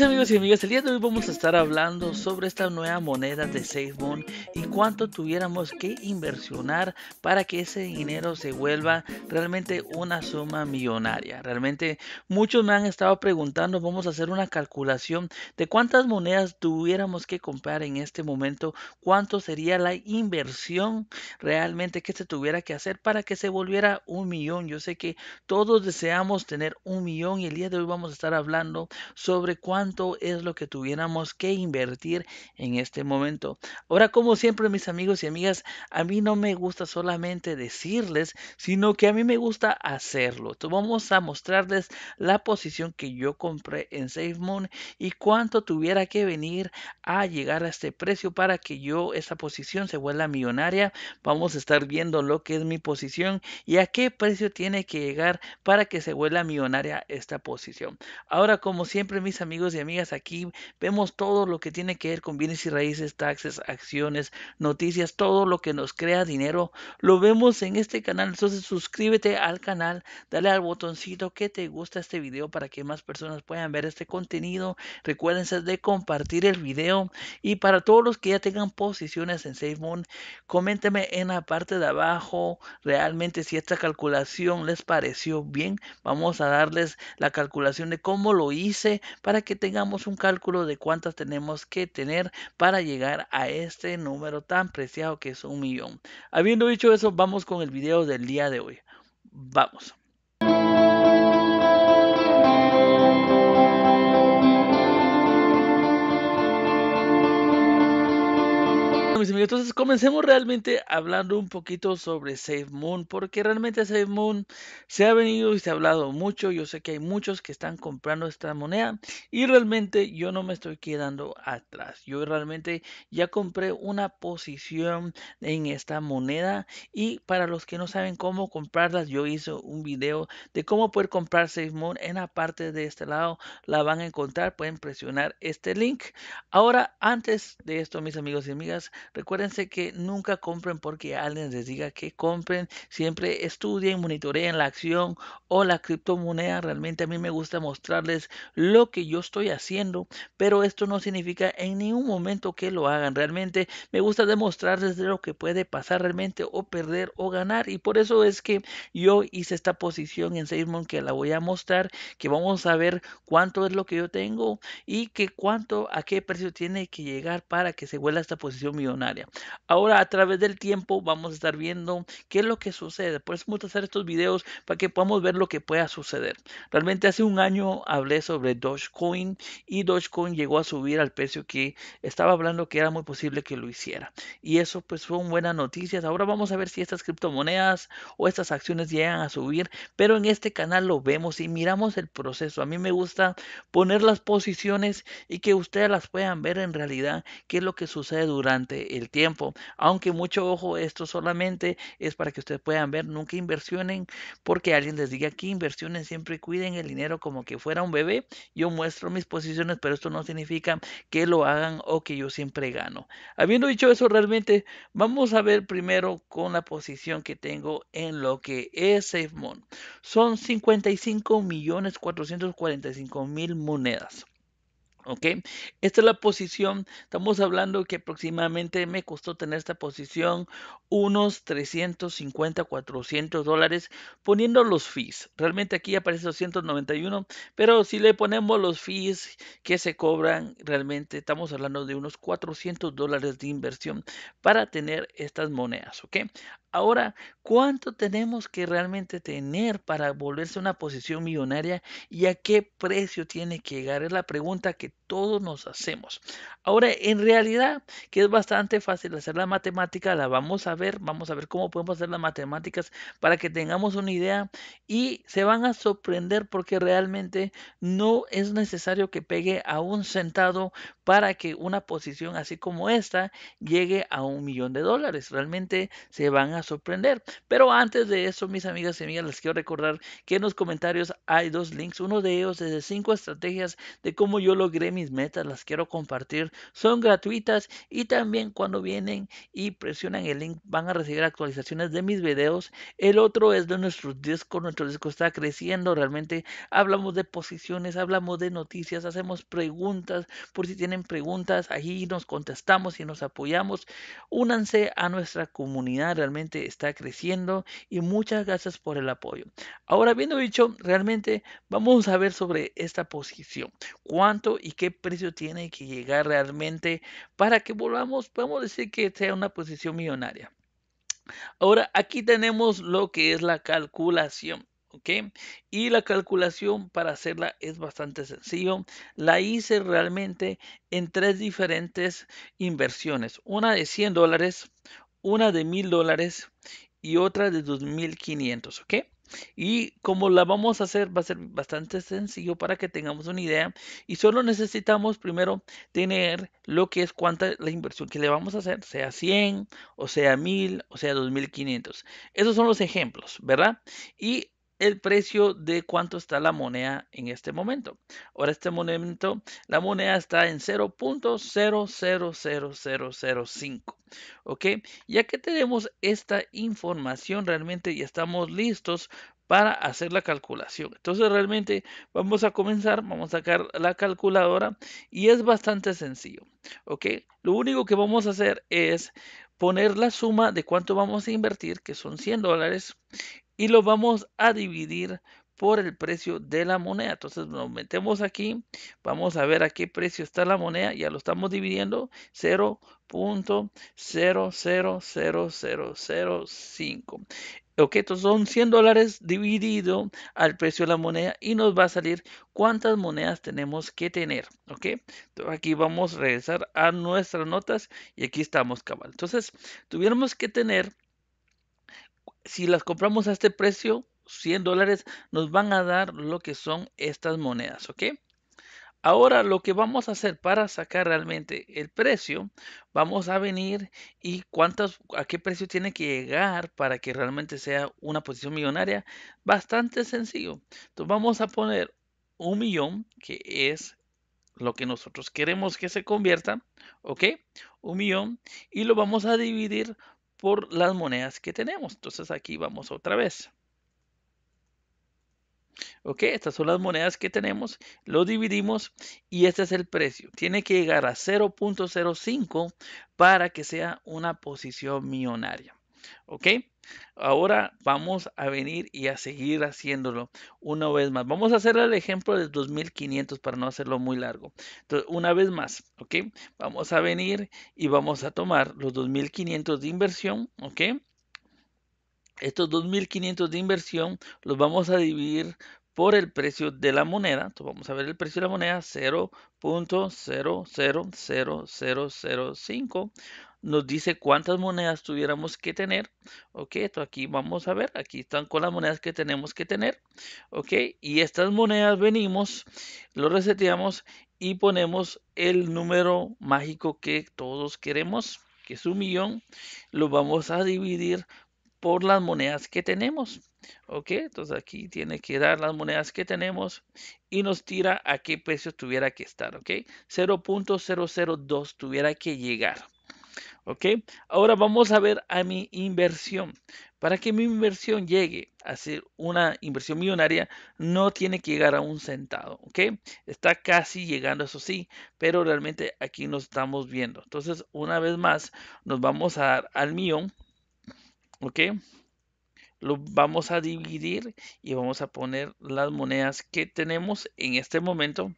amigos y amigas, el día de hoy vamos a estar hablando sobre esta nueva moneda de SafeMoon y cuánto tuviéramos que inversionar para que ese dinero se vuelva realmente una suma millonaria. Realmente muchos me han estado preguntando, vamos a hacer una calculación de cuántas monedas tuviéramos que comprar en este momento, cuánto sería la inversión realmente que se tuviera que hacer para que se volviera un millón. Yo sé que todos deseamos tener un millón y el día de hoy vamos a estar hablando sobre cuánto es lo que tuviéramos que invertir en este momento. Ahora, como siempre, mis amigos y amigas, a mí no me gusta solamente decirles, sino que a mí me gusta hacerlo. Entonces, vamos a mostrarles la posición que yo compré en SafeMoon y cuánto tuviera que venir a llegar a este precio para que yo esa posición se vuelva millonaria. Vamos a estar viendo lo que es mi posición y a qué precio tiene que llegar para que se vuelva millonaria esta posición. Ahora, como siempre, mis amigos y amigas, aquí vemos todo lo que tiene que ver con bienes y raíces, taxes, acciones, noticias, todo lo que nos crea dinero, lo vemos en este canal. Entonces suscríbete al canal, dale al botoncito que te gusta este video para que más personas puedan ver este contenido. Recuérdense de compartir el video y para todos los que ya tengan posiciones en SafeMoon, coméntame en la parte de abajo realmente si esta calculación les pareció bien. Vamos a darles la calculación de cómo lo hice para que tengamos un cálculo de cuántas tenemos que tener para llegar a este número tan preciado que es un millón. Habiendo dicho eso, vamos con el video del día de hoy. Vamos. Entonces, comencemos realmente hablando un poquito sobre Save Moon, porque realmente Save Moon se ha venido y se ha hablado mucho. Yo sé que hay muchos que están comprando esta moneda y realmente yo no me estoy quedando atrás. Yo realmente ya compré una posición en esta moneda y para los que no saben cómo comprarlas, yo hice un video de cómo poder comprar Save Moon en la parte de este lado. La van a encontrar, pueden presionar este link. Ahora, antes de esto, mis amigos y amigas, Recuérdense que nunca compren porque alguien les diga que compren. Siempre estudien, monitoreen la acción o la criptomoneda. Realmente a mí me gusta mostrarles lo que yo estoy haciendo, pero esto no significa en ningún momento que lo hagan. Realmente me gusta demostrarles lo que puede pasar realmente o perder o ganar. Y por eso es que yo hice esta posición en Seismon que la voy a mostrar, que vamos a ver cuánto es lo que yo tengo y que cuánto, a qué precio tiene que llegar para que se vuelva esta posición millonaria Ahora a través del tiempo vamos a estar viendo qué es lo que sucede. Por eso gusta hacer estos videos para que podamos ver lo que pueda suceder. Realmente hace un año hablé sobre Dogecoin y Dogecoin llegó a subir al precio que estaba hablando que era muy posible que lo hiciera. Y eso pues son buenas noticias. Ahora vamos a ver si estas criptomonedas o estas acciones llegan a subir, pero en este canal lo vemos y miramos el proceso. A mí me gusta poner las posiciones y que ustedes las puedan ver en realidad qué es lo que sucede durante el tiempo. Aunque mucho ojo, esto solamente es para que ustedes puedan ver, nunca inversionen porque alguien les diga que inversionen, siempre cuiden el dinero como que fuera un bebé. Yo muestro mis posiciones, pero esto no significa que lo hagan o que yo siempre gano. Habiendo dicho eso, realmente vamos a ver primero con la posición que tengo en lo que es SafeMon. Son 55 millones 445 mil monedas. ¿Ok? Esta es la posición. Estamos hablando que aproximadamente me costó tener esta posición unos 350, 400 dólares poniendo los fees. Realmente aquí aparece 291, pero si le ponemos los fees que se cobran, realmente estamos hablando de unos 400 dólares de inversión para tener estas monedas. ¿Ok? Ahora, ¿cuánto tenemos que realmente tener para volverse una posición millonaria y a qué precio tiene que llegar? Es la pregunta que todos nos hacemos. Ahora, en realidad, que es bastante fácil hacer la matemática, la vamos a ver, vamos a ver cómo podemos hacer las matemáticas para que tengamos una idea y se van a sorprender porque realmente no es necesario que pegue a un centavo para que una posición así como esta llegue a un millón de dólares. Realmente se van a sorprender. Pero antes de eso, mis amigas y amigas, les quiero recordar que en los comentarios hay dos links. Uno de ellos es de cinco estrategias de cómo yo logré mi mis metas, las quiero compartir. Son gratuitas y también cuando vienen y presionan el link van a recibir actualizaciones de mis videos. El otro es de nuestro disco, nuestro disco está creciendo realmente. Hablamos de posiciones, hablamos de noticias, hacemos preguntas. Por si tienen preguntas, allí nos contestamos y nos apoyamos. Únanse a nuestra comunidad, realmente está creciendo y muchas gracias por el apoyo. Ahora, habiendo dicho, realmente vamos a ver sobre esta posición, cuánto y qué precio tiene que llegar realmente para que volvamos, podemos decir que sea una posición millonaria. Ahora, aquí tenemos lo que es la calculación. ¿ok? Y la calculación para hacerla es bastante sencillo. La hice realmente en tres diferentes inversiones. Una de 100 dólares, una de 1000 dólares y otra de 2500, ¿ok? Y como la vamos a hacer, va a ser bastante sencillo para que tengamos una idea. Y solo necesitamos primero tener lo que es cuánta la inversión que le vamos a hacer, sea 100 o sea 1000 o sea 2500. Esos son los ejemplos, ¿verdad? Y el precio de cuánto está la moneda en este momento. Ahora, este momento, la moneda está en 0.000005. ¿Ok? Ya que tenemos esta información, realmente y estamos listos para hacer la calculación. Entonces, realmente vamos a comenzar, vamos a sacar la calculadora y es bastante sencillo. ¿Ok? Lo único que vamos a hacer es poner la suma de cuánto vamos a invertir, que son 100 dólares, y lo vamos a dividir por el precio de la moneda. Entonces nos metemos aquí, vamos a ver a qué precio está la moneda, ya lo estamos dividiendo, 0.000005. Ok, entonces son 100 dólares dividido al precio de la moneda y nos va a salir cuántas monedas tenemos que tener. Ok, entonces aquí vamos a regresar a nuestras notas y aquí estamos cabal. Entonces, tuviéramos que tener si las compramos a este precio, 100 dólares, nos van a dar lo que son estas monedas, ¿ok? Ahora lo que vamos a hacer para sacar realmente el precio, vamos a venir y cuántas, a qué precio tiene que llegar para que realmente sea una posición millonaria. Bastante sencillo. Entonces vamos a poner un millón, que es lo que nosotros queremos que se convierta, ¿ok? Un millón y lo vamos a dividir por las monedas que tenemos. Entonces aquí vamos otra vez. Ok, estas son las monedas que tenemos, lo dividimos y este es el precio. Tiene que llegar a 0.05 para que sea una posición millonaria. ¿Ok? Ahora vamos a venir y a seguir haciéndolo una vez más. Vamos a hacer el ejemplo de 2500 para no hacerlo muy largo. Entonces, una vez más, ¿ok? Vamos a venir y vamos a tomar los 2500 de inversión, ¿ok? Estos 2500 de inversión los vamos a dividir por el precio de la moneda. Entonces vamos a ver el precio de la moneda 0.000005 nos dice cuántas monedas tuviéramos que tener. Ok, esto aquí vamos a ver. Aquí están con las monedas que tenemos que tener. Ok, y estas monedas venimos, lo reseteamos y ponemos el número mágico que todos queremos, que es un millón. Lo vamos a dividir por las monedas que tenemos. Ok, entonces aquí tiene que dar las monedas que tenemos y nos tira a qué precio tuviera que estar. Ok, 0.002 tuviera que llegar. ¿Ok? Ahora vamos a ver a mi inversión. Para que mi inversión llegue a ser una inversión millonaria, no tiene que llegar a un centavo. ¿Ok? Está casi llegando, eso sí, pero realmente aquí nos estamos viendo. Entonces, una vez más, nos vamos a dar al millón. ¿Ok? Lo vamos a dividir y vamos a poner las monedas que tenemos en este momento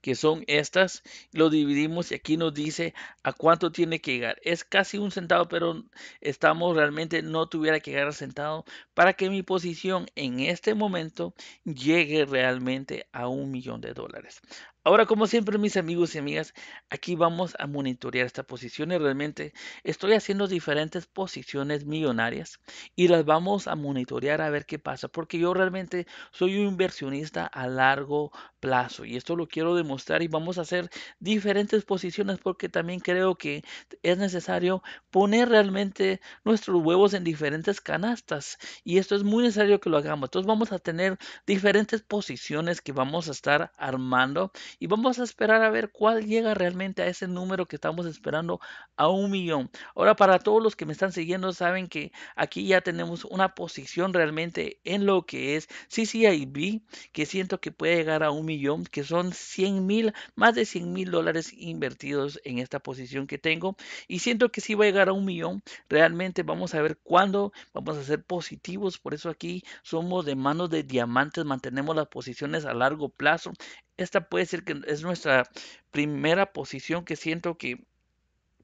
que son estas, lo dividimos y aquí nos dice a cuánto tiene que llegar. Es casi un centavo, pero estamos realmente no tuviera que llegar a centavo para que mi posición en este momento llegue realmente a un millón de dólares. Ahora, como siempre, mis amigos y amigas, aquí vamos a monitorear esta posición y realmente estoy haciendo diferentes posiciones millonarias y las vamos a monitorear a ver qué pasa, porque yo realmente soy un inversionista a largo plazo y esto lo quiero demostrar y vamos a hacer diferentes posiciones porque también creo que es necesario poner realmente nuestros huevos en diferentes canastas y esto es muy necesario que lo hagamos. Entonces vamos a tener diferentes posiciones que vamos a estar armando y vamos a esperar a ver cuál llega realmente a ese número que estamos esperando a un millón. Ahora para todos los que me están siguiendo saben que aquí ya tenemos una posición realmente en lo que es CCIB que siento que puede llegar a un millón que son 100 mil más de 100 mil dólares invertidos en esta posición que tengo y siento que sí va a llegar a un millón realmente vamos a ver cuándo vamos a ser positivos por eso aquí somos de manos de diamantes mantenemos las posiciones a largo plazo esta puede ser que es nuestra primera posición que siento que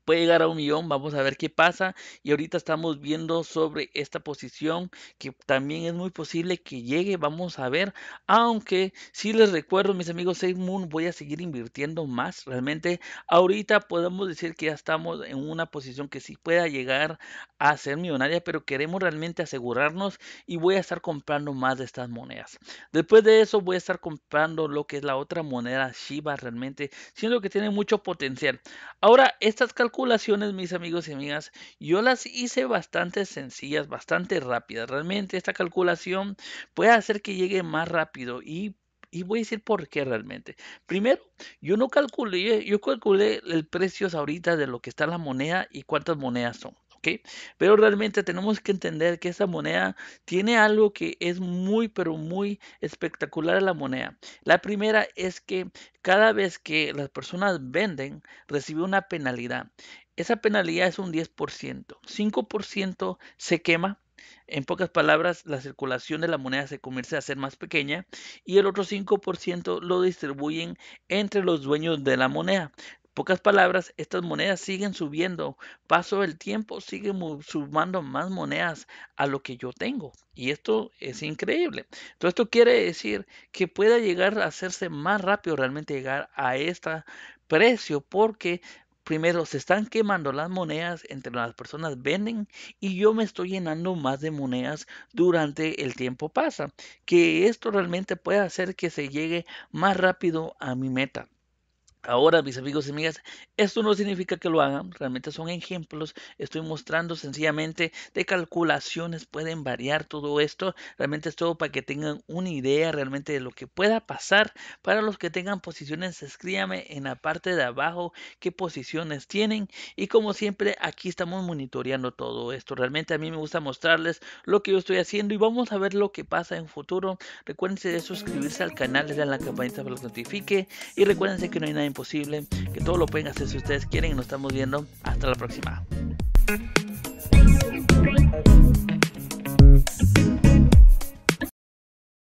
puede llegar a un millón, vamos a ver qué pasa. Y ahorita estamos viendo sobre esta posición que también es muy posible que llegue, vamos a ver. Aunque si les recuerdo, mis amigos, Safe Moon voy a seguir invirtiendo más. Realmente ahorita podemos decir que ya estamos en una posición que sí pueda llegar a ser millonaria, pero queremos realmente asegurarnos y voy a estar comprando más de estas monedas. Después de eso voy a estar comprando lo que es la otra moneda Shiva, realmente, siendo que tiene mucho potencial. Ahora, estas calculaciones calculaciones, mis amigos y amigas, yo las hice bastante sencillas, bastante rápidas. Realmente esta calculación puede hacer que llegue más rápido y voy a decir por qué realmente. Primero, yo no calculé, yo calculé el precio ahorita de lo que está la moneda y cuántas monedas son. Pero realmente tenemos que entender que esa moneda tiene algo que es muy, pero muy espectacular la moneda. La primera es que cada vez que las personas venden, recibe una penalidad. Esa penalidad es un 10%. 5% se quema, en pocas palabras, la circulación de la moneda se comienza a hacer más pequeña y el otro 5% lo distribuyen entre los dueños de la moneda. Pocas palabras, estas monedas siguen subiendo. Paso el tiempo, siguen sumando más monedas a lo que yo tengo. Y esto es increíble. Todo esto quiere decir que pueda llegar a hacerse más rápido realmente llegar a este precio porque primero se están quemando las monedas entre las personas venden y yo me estoy llenando más de monedas durante el tiempo pasa que esto realmente puede hacer que se llegue más rápido a mi meta Ahora, mis amigos y amigas, esto no significa que lo hagan, realmente son ejemplos, estoy mostrando sencillamente de calculaciones, pueden variar todo esto, realmente es todo para que tengan una idea realmente de lo que pueda pasar. Para los que tengan posiciones, escríbame en la parte de abajo qué posiciones tienen y como siempre aquí estamos monitoreando todo esto. Realmente a mí me gusta mostrarles lo que yo estoy haciendo y vamos a ver lo que pasa en futuro. Recuérdense de suscribirse al canal, le la campanita para los notifique y recuérdense que no hay nada posible que todo lo pueden hacer si ustedes quieren y nos estamos viendo. Hasta la próxima.